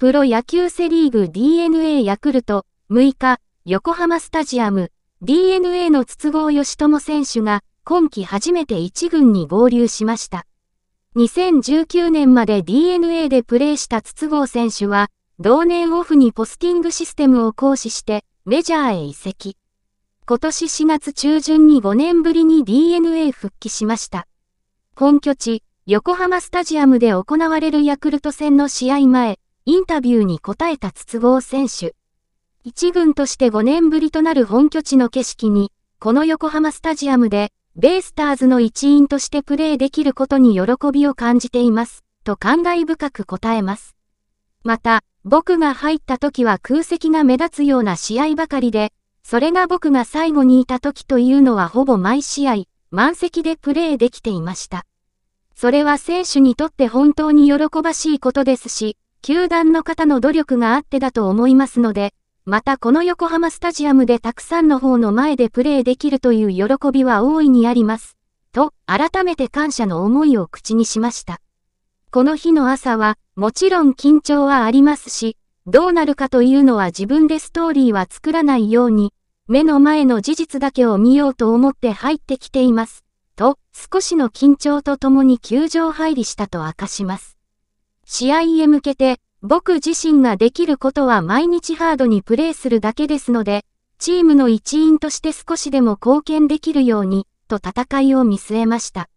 プロ野球セリーグ DNA ヤクルト、6日、横浜スタジアム、DNA の筒香義友選手が、今季初めて1軍に合流しました。2019年まで DNA でプレーした筒香選手は、同年オフにポスティングシステムを行使して、メジャーへ移籍。今年4月中旬に5年ぶりに DNA 復帰しました。本拠地、横浜スタジアムで行われるヤクルト戦の試合前、インタビューに答えた筒香選手。一軍として5年ぶりとなる本拠地の景色に、この横浜スタジアムで、ベイスターズの一員としてプレーできることに喜びを感じています、と感慨深く答えます。また、僕が入った時は空席が目立つような試合ばかりで、それが僕が最後にいた時というのはほぼ毎試合、満席でプレーできていました。それは選手にとって本当に喜ばしいことですし、球団の方の努力があってだと思いますので、またこの横浜スタジアムでたくさんの方の前でプレーできるという喜びは大いにあります。と、改めて感謝の思いを口にしました。この日の朝は、もちろん緊張はありますし、どうなるかというのは自分でストーリーは作らないように、目の前の事実だけを見ようと思って入ってきています。と、少しの緊張とともに球場入りしたと明かします。試合へ向けて、僕自身ができることは毎日ハードにプレーするだけですので、チームの一員として少しでも貢献できるように、と戦いを見据えました。